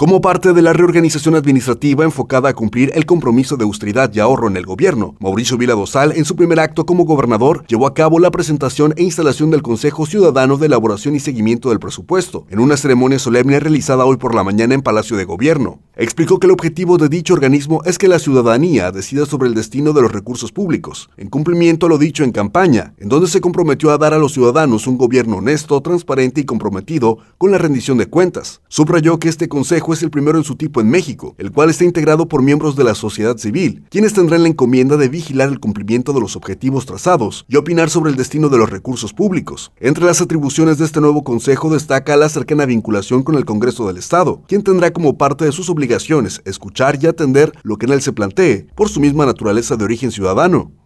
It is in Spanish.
como parte de la reorganización administrativa enfocada a cumplir el compromiso de austeridad y ahorro en el gobierno. Mauricio Vila Dosal, en su primer acto como gobernador, llevó a cabo la presentación e instalación del Consejo Ciudadano de Elaboración y Seguimiento del Presupuesto, en una ceremonia solemne realizada hoy por la mañana en Palacio de Gobierno. Explicó que el objetivo de dicho organismo es que la ciudadanía decida sobre el destino de los recursos públicos, en cumplimiento a lo dicho en campaña, en donde se comprometió a dar a los ciudadanos un gobierno honesto, transparente y comprometido con la rendición de cuentas. Subrayó que este consejo es el primero en su tipo en México, el cual está integrado por miembros de la sociedad civil, quienes tendrán la encomienda de vigilar el cumplimiento de los objetivos trazados y opinar sobre el destino de los recursos públicos. Entre las atribuciones de este nuevo consejo destaca la cercana vinculación con el Congreso del Estado, quien tendrá como parte de sus obligaciones escuchar y atender lo que en él se plantee, por su misma naturaleza de origen ciudadano.